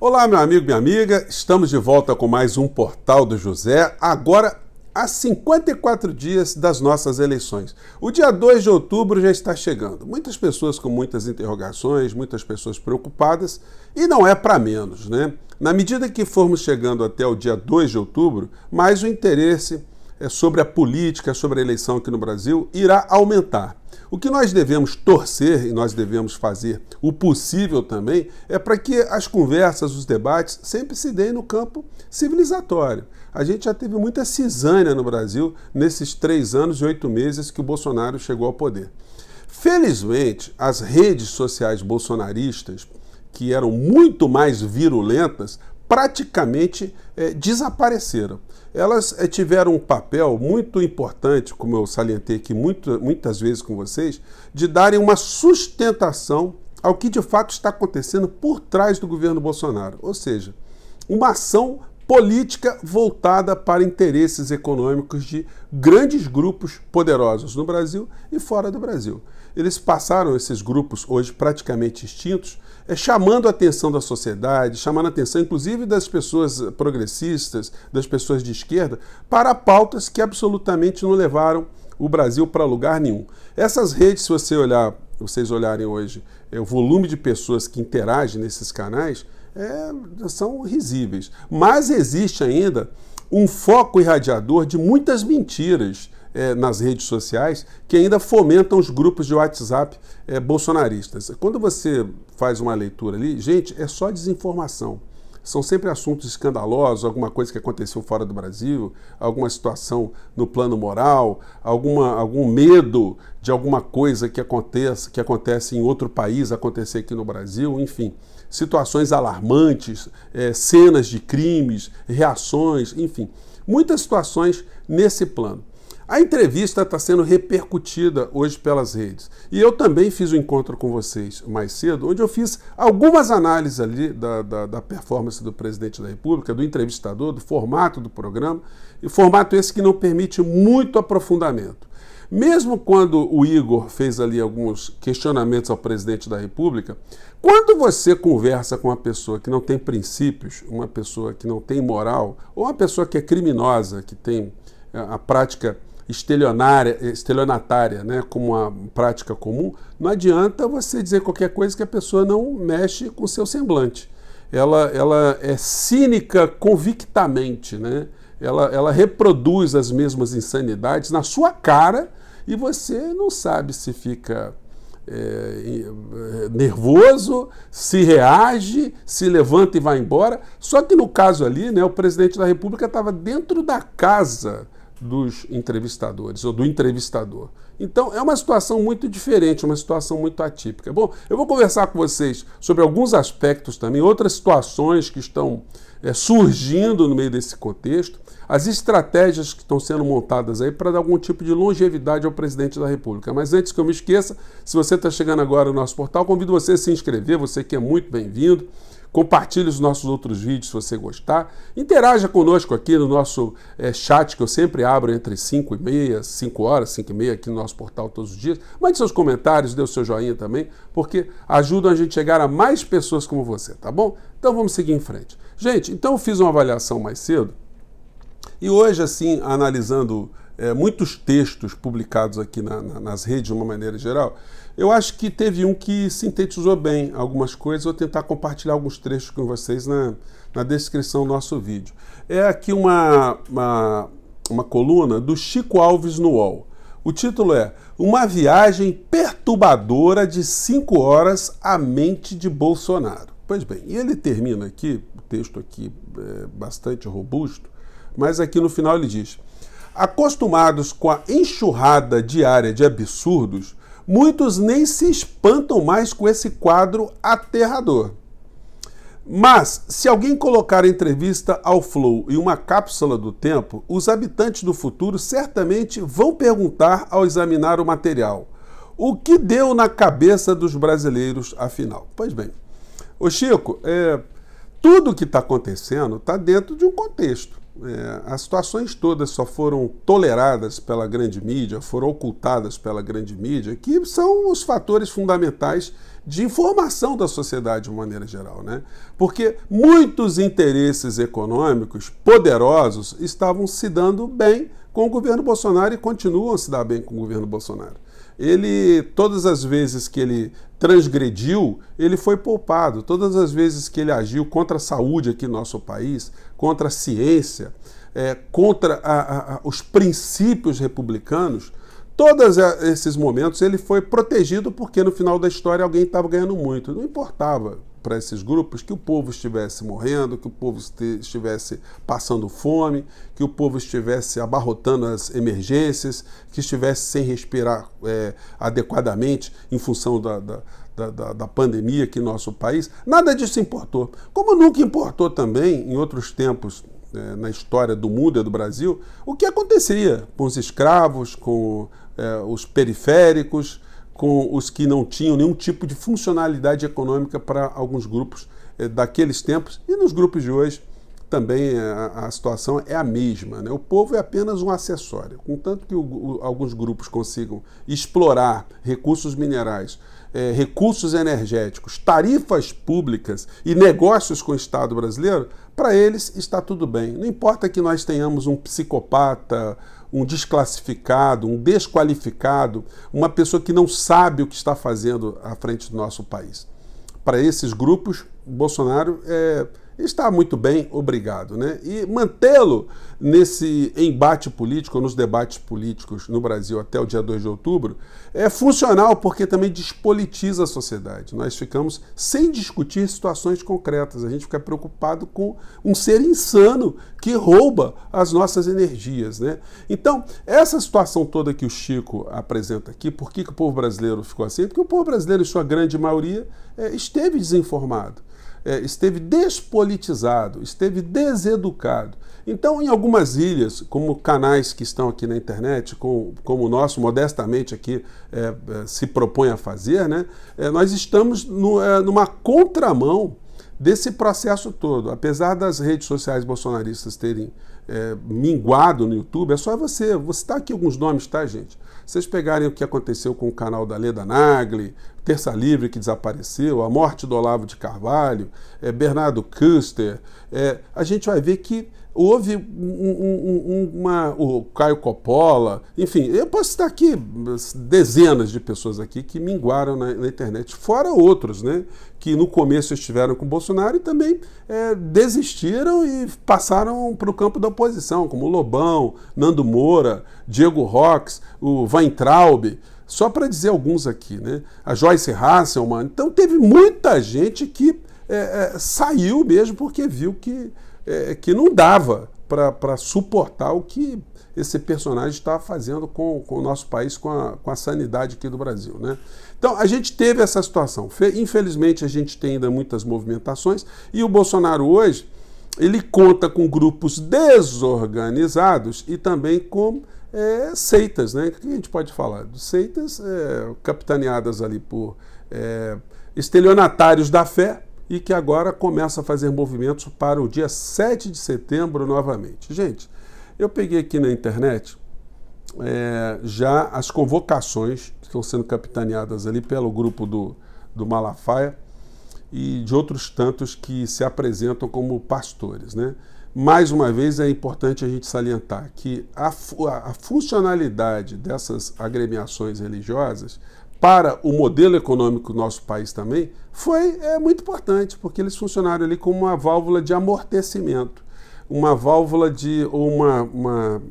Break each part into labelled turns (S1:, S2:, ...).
S1: Olá, meu amigo, minha amiga. Estamos de volta com mais um Portal do José, agora há 54 dias das nossas eleições. O dia 2 de outubro já está chegando. Muitas pessoas com muitas interrogações, muitas pessoas preocupadas, e não é para menos, né? Na medida que formos chegando até o dia 2 de outubro, mais o interesse é sobre a política, é sobre a eleição aqui no Brasil, irá aumentar. O que nós devemos torcer e nós devemos fazer o possível também é para que as conversas, os debates sempre se deem no campo civilizatório. A gente já teve muita cisânia no Brasil nesses três anos e oito meses que o Bolsonaro chegou ao poder. Felizmente, as redes sociais bolsonaristas, que eram muito mais virulentas, praticamente é, desapareceram elas eh, tiveram um papel muito importante, como eu salientei aqui muito, muitas vezes com vocês, de darem uma sustentação ao que de fato está acontecendo por trás do governo Bolsonaro. Ou seja, uma ação política voltada para interesses econômicos de grandes grupos poderosos no Brasil e fora do Brasil. Eles passaram, esses grupos hoje praticamente extintos, é, chamando a atenção da sociedade, chamando a atenção inclusive das pessoas eh, progressistas, das pessoas de esquerda, para pautas que absolutamente não levaram o Brasil para lugar nenhum. Essas redes, se você olhar, vocês olharem hoje, é, o volume de pessoas que interagem nesses canais, é, são risíveis. Mas existe ainda um foco irradiador de muitas mentiras é, nas redes sociais que ainda fomentam os grupos de WhatsApp é, bolsonaristas. Quando você faz uma leitura ali, gente, é só desinformação são sempre assuntos escandalosos, alguma coisa que aconteceu fora do Brasil, alguma situação no plano moral, alguma, algum medo de alguma coisa que aconteça, que acontece em outro país acontecer aqui no Brasil, enfim, situações alarmantes, é, cenas de crimes, reações, enfim, muitas situações nesse plano. A entrevista está sendo repercutida hoje pelas redes. E eu também fiz um encontro com vocês mais cedo, onde eu fiz algumas análises ali da, da, da performance do presidente da República, do entrevistador, do formato do programa, e formato esse que não permite muito aprofundamento. Mesmo quando o Igor fez ali alguns questionamentos ao presidente da República, quando você conversa com uma pessoa que não tem princípios, uma pessoa que não tem moral, ou uma pessoa que é criminosa, que tem eh, a prática estelionatária, né, como uma prática comum, não adianta você dizer qualquer coisa que a pessoa não mexe com seu semblante. Ela, ela é cínica convictamente, né? ela, ela reproduz as mesmas insanidades na sua cara e você não sabe se fica é, nervoso, se reage, se levanta e vai embora. Só que no caso ali, né, o presidente da República estava dentro da casa dos entrevistadores ou do entrevistador. Então é uma situação muito diferente, uma situação muito atípica. Bom, eu vou conversar com vocês sobre alguns aspectos também, outras situações que estão é, surgindo no meio desse contexto, as estratégias que estão sendo montadas aí para dar algum tipo de longevidade ao presidente da República. Mas antes que eu me esqueça, se você está chegando agora no nosso portal, convido você a se inscrever, você que é muito bem-vindo. Compartilhe os nossos outros vídeos se você gostar. Interaja conosco aqui no nosso é, chat, que eu sempre abro entre 5 e meia, 5 horas, 5 e meia aqui no nosso portal todos os dias. Mande seus comentários, dê o seu joinha também, porque ajudam a gente a chegar a mais pessoas como você, tá bom? Então vamos seguir em frente. Gente, então eu fiz uma avaliação mais cedo e hoje, assim, analisando é, muitos textos publicados aqui na, na, nas redes, de uma maneira geral, eu acho que teve um que sintetizou bem algumas coisas. Vou tentar compartilhar alguns trechos com vocês na, na descrição do nosso vídeo. É aqui uma, uma, uma coluna do Chico Alves no UOL. O título é Uma viagem perturbadora de 5 horas à mente de Bolsonaro. Pois bem, e ele termina aqui, o texto aqui é bastante robusto, mas aqui no final ele diz: Acostumados com a enxurrada diária de absurdos, muitos nem se espantam mais com esse quadro aterrador. Mas, se alguém colocar a entrevista ao Flow em uma cápsula do tempo, os habitantes do futuro certamente vão perguntar ao examinar o material: o que deu na cabeça dos brasileiros, afinal? Pois bem, o Chico, é, tudo que está acontecendo está dentro de um contexto. É, as situações todas só foram toleradas pela grande mídia, foram ocultadas pela grande mídia, que são os fatores fundamentais de informação da sociedade de maneira geral, né? Porque muitos interesses econômicos poderosos estavam se dando bem com o governo Bolsonaro e continuam a se dar bem com o governo Bolsonaro ele todas as vezes que ele transgrediu, ele foi poupado. Todas as vezes que ele agiu contra a saúde aqui no nosso país, contra a ciência, é, contra a, a, os princípios republicanos, todos esses momentos ele foi protegido porque no final da história alguém estava ganhando muito. Não importava para esses grupos que o povo estivesse morrendo, que o povo estivesse passando fome, que o povo estivesse abarrotando as emergências, que estivesse sem respirar é, adequadamente em função da, da da, da, pandemia aqui no nosso país, nada disso importou. Como nunca importou também, em outros tempos é, na história do mundo e do Brasil, o que aconteceria com os escravos, com é, os periféricos, com os que não tinham nenhum tipo de funcionalidade econômica para alguns grupos eh, daqueles tempos e nos grupos de hoje também eh, a, a situação é a mesma. Né? O povo é apenas um acessório. Contanto que o, o, alguns grupos consigam explorar recursos minerais, é, recursos energéticos, tarifas públicas e negócios com o Estado brasileiro, para eles está tudo bem. Não importa que nós tenhamos um psicopata um desclassificado, um desqualificado, uma pessoa que não sabe o que está fazendo à frente do nosso país. Para esses grupos, Bolsonaro é está muito bem, obrigado. Né? E mantê-lo nesse embate político, nos debates políticos no Brasil até o dia 2 de outubro, é funcional porque também despolitiza a sociedade. Nós ficamos sem discutir situações concretas, a gente fica preocupado com um ser insano que rouba as nossas energias. Né? Então, essa situação toda que o Chico apresenta aqui, por que, que o povo brasileiro ficou assim? Porque o povo brasileiro, em sua grande maioria, é, esteve desinformado. É, esteve despolitizado, esteve deseducado. Então, em algumas ilhas, como canais que estão aqui na internet, como, o nosso modestamente aqui é, é, se propõe a fazer, né, é, nós estamos no, é, numa contramão desse processo todo. Apesar das redes sociais bolsonaristas terem é, minguado no YouTube, é só você. Vou citar tá aqui alguns nomes, tá, gente? Vocês pegarem o que aconteceu com o canal da Leda Nagli, Terça Livre que desapareceu, a morte do Olavo de Carvalho, é, Bernardo Custer, é, a gente vai ver que houve um, um, uma. O Caio Coppola, enfim, eu posso estar aqui dezenas de pessoas aqui que minguaram na, na internet, fora outros, né? Que no começo estiveram com Bolsonaro e também é, desistiram e passaram para o campo da oposição, como Lobão, Nando Moura, Diego Rox, o Weintraub só para dizer alguns aqui, né? A Joyce Hasselman. Então teve muita gente que é, é, saiu mesmo porque viu que é, que não dava para suportar o que esse personagem estava tá fazendo com, com, o nosso país, com a, com a, sanidade aqui do Brasil. Né? Então, a gente teve essa situação. Infelizmente, a gente tem ainda muitas movimentações e o Bolsonaro hoje ele conta com grupos desorganizados e também com é, seitas, né? O que a gente pode falar? Seitas é, capitaneadas ali por é, estelionatários da fé, e que agora começa a fazer movimentos para o dia 7 de setembro novamente. Gente, eu peguei aqui na internet é, já as convocações que estão sendo capitaneadas ali pelo grupo do, do Malafaia e de outros tantos que se apresentam como pastores, né? Mais uma vez é importante a gente salientar que a, a, a funcionalidade dessas agremiações religiosas para o modelo econômico do nosso país também, foi é, muito importante, porque eles funcionaram ali como uma válvula de amortecimento, uma válvula de. ou uma, uma,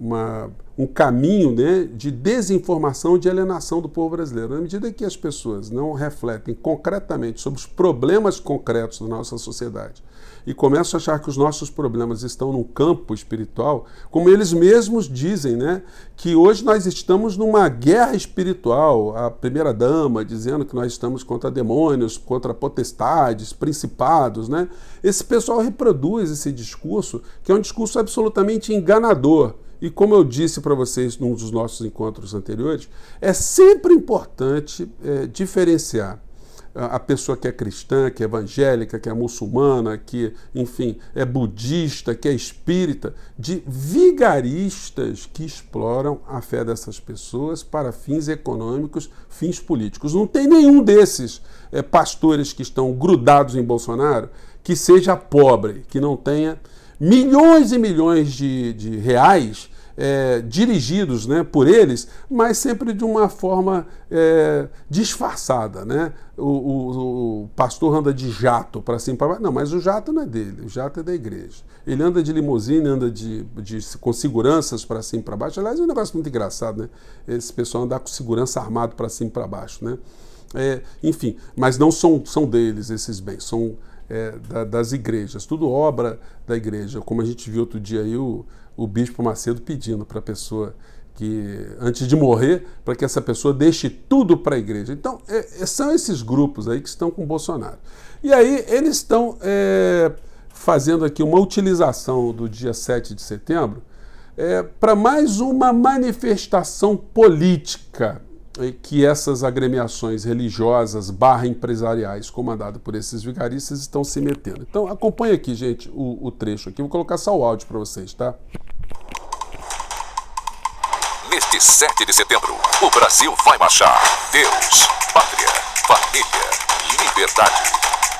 S1: uma um caminho né, de desinformação, de alienação do povo brasileiro. Na medida que as pessoas não refletem concretamente sobre os problemas concretos da nossa sociedade, e começam a achar que os nossos problemas estão no campo espiritual, como eles mesmos dizem, né? Que hoje nós estamos numa guerra espiritual. A primeira dama dizendo que nós estamos contra demônios, contra potestades, principados, né? Esse pessoal reproduz esse discurso, que é um discurso absolutamente enganador. E como eu disse para vocês num dos nossos encontros anteriores, é sempre importante é, diferenciar a pessoa que é cristã, que é evangélica, que é muçulmana, que, enfim, é budista, que é espírita, de vigaristas que exploram a fé dessas pessoas para fins econômicos, fins políticos. Não tem nenhum desses é, pastores que estão grudados em Bolsonaro que seja pobre, que não tenha milhões e milhões de, de reais é, dirigidos né, por eles, mas sempre de uma forma é, disfarçada. Né? O, o, o, pastor anda de jato para cima para baixo. Não, mas o jato não é dele, o jato é da igreja. Ele anda de limusine, anda de, de com seguranças para cima para baixo. Aliás, é um negócio muito engraçado, né? Esse pessoal andar com segurança armado para cima para baixo. Né? É, enfim, mas não são, são deles esses bens, são é, da, das igrejas, tudo obra da igreja. Como a gente viu outro dia aí, o, o bispo Macedo pedindo para a pessoa que antes de morrer, para que essa pessoa deixe tudo para a igreja. Então, é, é, são esses grupos aí que estão com Bolsonaro. E aí eles estão é, fazendo aqui uma utilização do dia 7 de setembro é, para mais uma manifestação política é, que essas agremiações religiosas barra empresariais comandadas por esses vigaristas estão se metendo. Então acompanha aqui, gente, o, o trecho aqui. Vou colocar só o áudio para vocês, tá? Este 7 de setembro, o Brasil vai marchar. Deus, pátria, família, liberdade.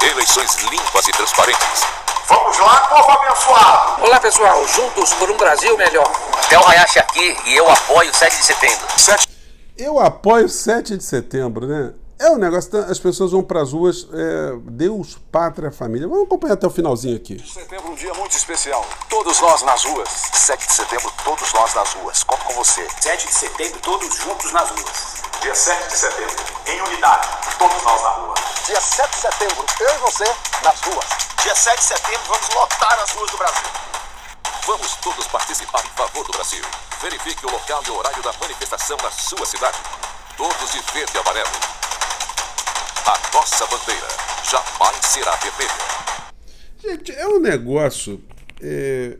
S1: Eleições limpas e transparentes. Vamos lá, povo abençoado! Olá, pessoal. Juntos por um Brasil melhor. o Hayashi aqui e eu apoio 7 de setembro. sete Eu apoio 7 de setembro, né? É o um negócio, as pessoas vão para as ruas, é, Deus, pátria, família. Vamos acompanhar até o finalzinho aqui. Setembro, um dia muito especial. Todos nós nas ruas. 7 de setembro, todos nós nas ruas. Conto com você. 7 de setembro, todos juntos nas ruas. Dia 7 de setembro, em unidade, todos nós na rua. Dia 7 de setembro, eu e você nas ruas. Dia 7 de setembro, vamos lotar as ruas do Brasil. Vamos todos participar em favor do Brasil. Verifique o local e o horário da manifestação na sua cidade. Todos de verde e amarelo. A nossa bandeira jamais será vermelha. Gente, é um negócio é,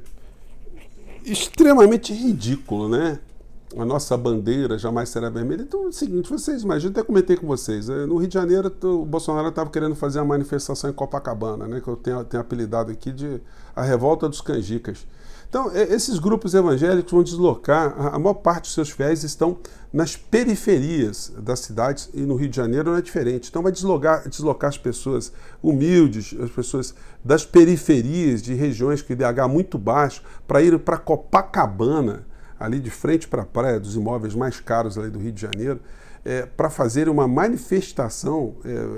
S1: extremamente ridículo, né? A nossa bandeira jamais será vermelha. Então é o seguinte, vocês imaginam, até comentei com vocês, né? no Rio de Janeiro o Bolsonaro estava querendo fazer a manifestação em Copacabana, né? Que eu tenho, tenho apelidado aqui de a revolta dos canjicas. Então, esses grupos evangélicos vão deslocar, a maior parte dos seus fiéis estão nas periferias das cidades e no Rio de Janeiro não é diferente. Então, vai deslocar, deslocar as pessoas humildes, as pessoas das periferias, de regiões com IDH é muito baixo, para ir para Copacabana, ali de frente para a praia, dos imóveis mais caros ali do Rio de Janeiro é, para fazer uma manifestação é,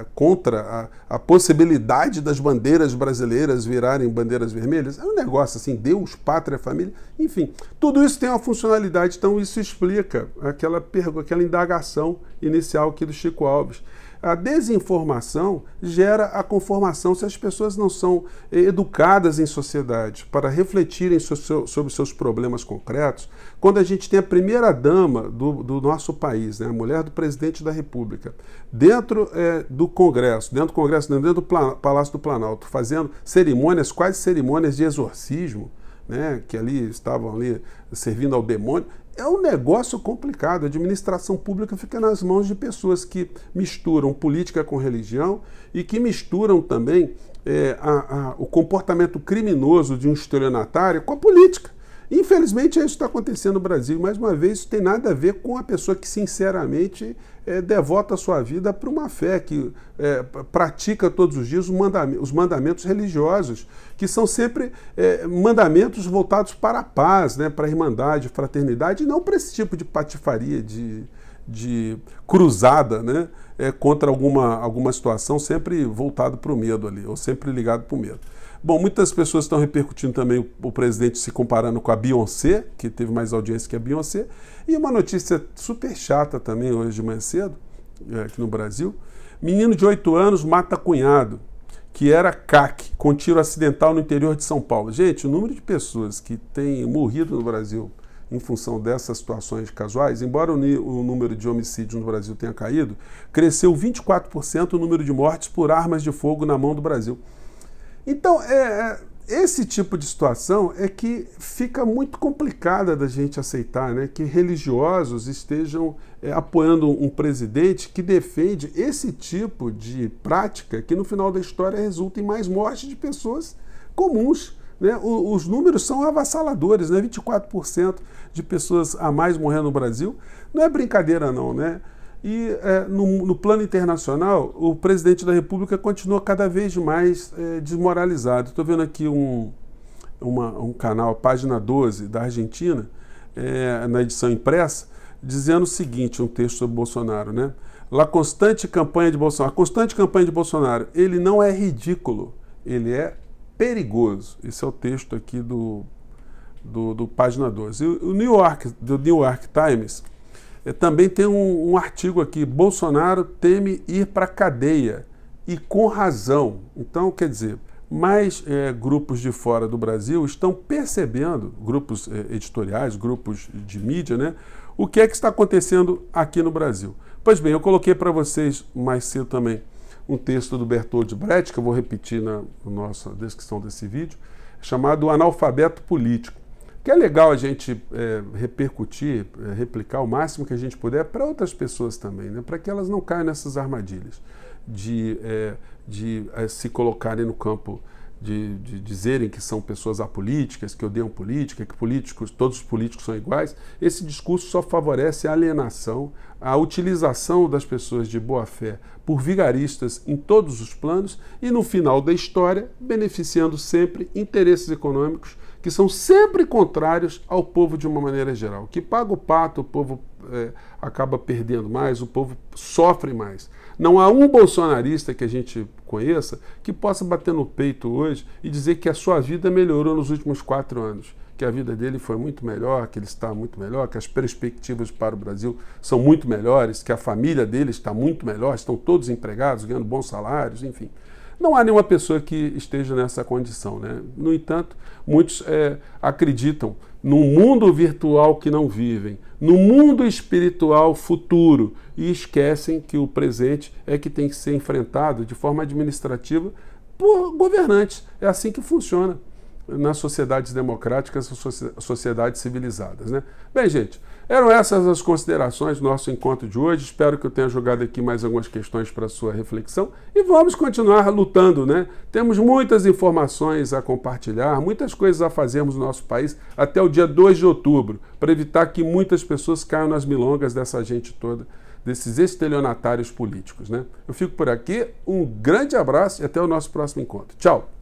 S1: é, contra a, a, possibilidade das bandeiras brasileiras virarem bandeiras vermelhas. É um negócio assim, Deus, pátria, família, enfim. Tudo isso tem uma funcionalidade, então isso explica aquela pergunta, aquela indagação inicial aqui do Chico Alves. A desinformação gera a conformação se as pessoas não são eh, educadas em sociedade para refletirem sobre seus problemas concretos. Quando a gente tem a primeira dama do, do nosso país, né, a mulher do presidente da República, dentro é, do Congresso, dentro do Congresso, dentro do Palácio do Planalto, fazendo cerimônias, quase cerimônias de exorcismo. Né, que ali estavam ali servindo ao demônio, é um negócio complicado. A administração pública fica nas mãos de pessoas que misturam política com religião e que misturam também é, a, a, o comportamento criminoso de um estelionatário com a política. Infelizmente, isso está acontecendo no Brasil. Mais uma vez, isso tem nada a ver com a pessoa que, sinceramente, é, devota a sua vida para uma fé, que é, pratica todos os dias os mandamentos, religiosos, que são sempre é, mandamentos voltados para a paz, né, para a irmandade, fraternidade, e não para esse tipo de patifaria, de, de cruzada né, contra alguma, alguma situação, sempre voltado para o medo ali, ou sempre ligado para o medo. Bom, muitas pessoas estão repercutindo também o, o presidente se comparando com a Beyoncé, que teve mais audiência que a Beyoncé. E uma notícia super chata também hoje de manhã cedo, é, aqui no Brasil. Menino de 8 anos mata cunhado, que era CAC, com tiro acidental no interior de São Paulo. Gente, o número de pessoas que têm morrido no Brasil em função dessas situações casuais, embora o, o número de homicídios no Brasil tenha caído, cresceu 24% o número de mortes por armas de fogo na mão do Brasil. Então, é, é, esse tipo de situação é que fica muito complicada da gente aceitar né, que religiosos estejam é, apoiando um presidente que defende esse tipo de prática que no final da história resulta em mais mortes de pessoas comuns. Né? O, os números são avassaladores, né? 24% de pessoas a mais morrendo no Brasil. Não é brincadeira não, né? E é, no, no, plano internacional, o presidente da República continua cada vez mais é, desmoralizado. Estou vendo aqui um, uma, um canal, página 12, da Argentina, é, na edição impressa, dizendo o seguinte: um texto sobre Bolsonaro, né? La constante campanha de Bolsonaro, a constante campanha de Bolsonaro, ele não é ridículo, ele é perigoso. Esse é o texto aqui do, do, do página 12. E o New York, do New York Times, é, também tem um, um artigo aqui: Bolsonaro teme ir para cadeia e com razão. Então, quer dizer, mais é, grupos de fora do Brasil estão percebendo, grupos é, editoriais, grupos de mídia, né, o que é que está acontecendo aqui no Brasil. Pois bem, eu coloquei para vocês mais cedo também um texto do Bertold Brecht, que eu vou repetir na nossa descrição desse vídeo, chamado Analfabeto Político que é legal a gente é, repercutir, é, replicar o máximo que a gente puder para outras pessoas também, né? para que elas não caiam nessas armadilhas de, é, de é, se colocarem no campo de, de, dizerem que são pessoas apolíticas, que odeiam política, que políticos, todos os políticos são iguais. Esse discurso só favorece a alienação, a utilização das pessoas de boa fé por vigaristas em todos os planos e, no final da história, beneficiando sempre interesses econômicos que são sempre contrários ao povo de uma maneira geral. Que paga o pato, o povo é, acaba perdendo mais, o povo sofre mais. Não há um bolsonarista que a gente conheça que possa bater no peito hoje e dizer que a sua vida melhorou nos últimos quatro anos que a vida dele foi muito melhor, que ele está muito melhor, que as perspectivas para o Brasil são muito melhores, que a família dele está muito melhor, estão todos empregados, ganhando bons salários, enfim. Não há nenhuma pessoa que esteja nessa condição. Né? No entanto, muitos é, acreditam no mundo virtual que não vivem, no mundo espiritual futuro e esquecem que o presente é que tem que ser enfrentado de forma administrativa por governantes. É assim que funciona nas sociedades democráticas, sociedades civilizadas. Né? Bem, gente, eram essas as considerações do nosso encontro de hoje. Espero que eu tenha jogado aqui mais algumas questões para sua reflexão e vamos continuar lutando, né? Temos muitas informações a compartilhar, muitas coisas a fazermos no nosso país até o dia 2 de outubro, para evitar que muitas pessoas caiam nas milongas dessa gente toda, desses estelionatários políticos, né? Eu fico por aqui, um grande abraço e até o nosso próximo encontro. Tchau!